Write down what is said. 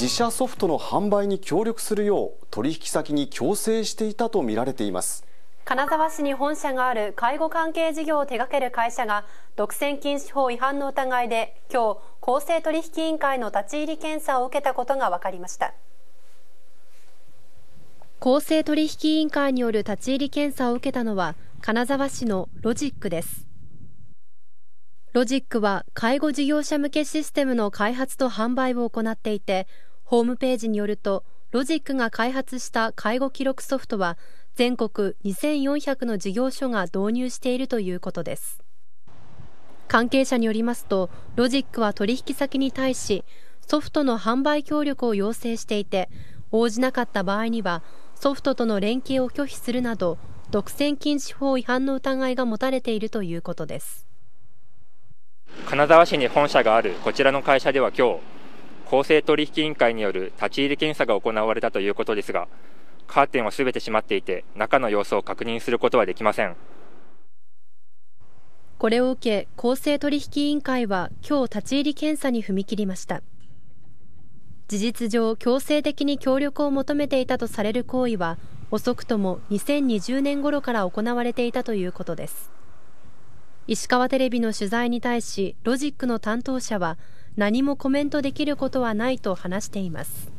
自社ソフトの販売に協力するよう取引先に強制していたとみられています金沢市に本社がある介護関係事業を手掛ける会社が独占禁止法違反の疑いで今日公正取引委員会の立ち入り検査を受けたことが分かりました公正取引委員会による立ち入り検査を受けたのは金沢市のロジックですロジックは介護事業者向けシステムの開発と販売を行っていてホームページによると、ロジックが開発した介護記録ソフトは、全国2400の事業所が導入しているということです。関係者によりますと、ロジックは取引先に対し、ソフトの販売協力を要請していて、応じなかった場合には、ソフトとの連携を拒否するなど、独占禁止法違反の疑いが持たれているということです。金沢市に本社があるこちらの会社では今日、公正取引委員会による立ち入り検査が行われたということですが、カーテンはすべて閉まっていて、中の様子を確認することはできません。これを受け、公正取引委員会は今日立ち入り検査に踏み切りました。事実上、強制的に協力を求めていたとされる行為は、遅くとも2020年頃から行われていたということです。石川テレビの取材に対し、ロジックの担当者は、何もコメントできることはないと話しています。